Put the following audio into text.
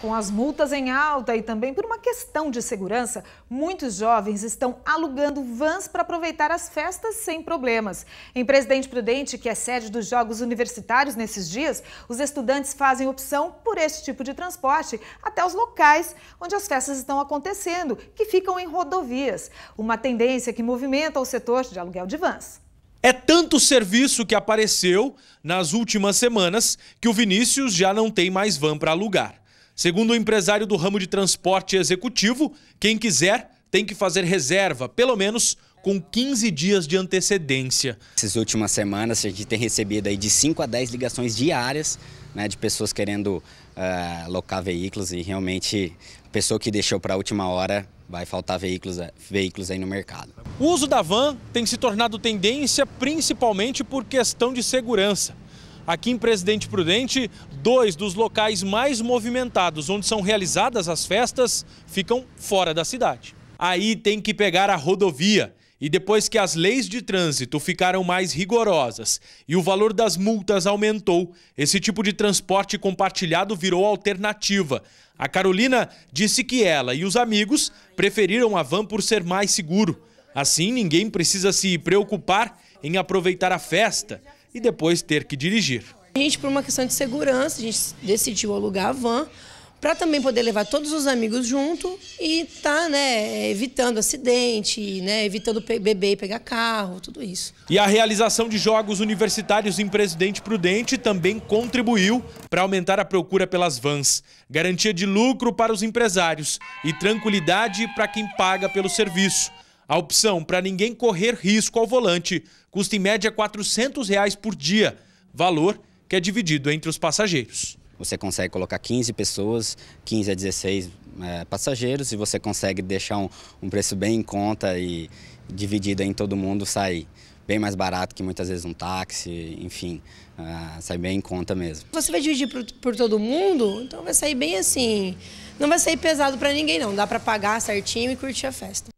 Com as multas em alta e também por uma questão de segurança, muitos jovens estão alugando vans para aproveitar as festas sem problemas. Em Presidente Prudente, que é sede dos Jogos Universitários nesses dias, os estudantes fazem opção por este tipo de transporte até os locais onde as festas estão acontecendo, que ficam em rodovias. Uma tendência que movimenta o setor de aluguel de vans. É tanto serviço que apareceu nas últimas semanas que o Vinícius já não tem mais van para alugar. Segundo o empresário do ramo de transporte executivo, quem quiser tem que fazer reserva, pelo menos com 15 dias de antecedência. Essas últimas semanas a gente tem recebido aí de 5 a 10 ligações diárias né, de pessoas querendo uh, alocar veículos e realmente a pessoa que deixou para a última hora vai faltar veículos, eh, veículos aí no mercado. O uso da van tem se tornado tendência principalmente por questão de segurança. Aqui em Presidente Prudente, dois dos locais mais movimentados onde são realizadas as festas ficam fora da cidade. Aí tem que pegar a rodovia. E depois que as leis de trânsito ficaram mais rigorosas e o valor das multas aumentou, esse tipo de transporte compartilhado virou alternativa. A Carolina disse que ela e os amigos preferiram a van por ser mais seguro. Assim, ninguém precisa se preocupar em aproveitar a festa e depois ter que dirigir. A gente, por uma questão de segurança, a gente decidiu alugar a van para também poder levar todos os amigos junto e tá, né, evitando acidente, né, evitando beber e pegar carro, tudo isso. E a realização de jogos universitários em Presidente Prudente também contribuiu para aumentar a procura pelas vans, garantia de lucro para os empresários e tranquilidade para quem paga pelo serviço. A opção para ninguém correr risco ao volante custa em média R$ 400 reais por dia, valor que é dividido entre os passageiros. Você consegue colocar 15 pessoas, 15 a 16 é, passageiros, e você consegue deixar um, um preço bem em conta e dividido em todo mundo sair bem mais barato que muitas vezes um táxi, enfim, uh, sai bem em conta mesmo. Você vai dividir por, por, todo mundo, então vai sair bem assim. Não vai sair pesado para ninguém, não. Dá para pagar certinho e curtir a festa.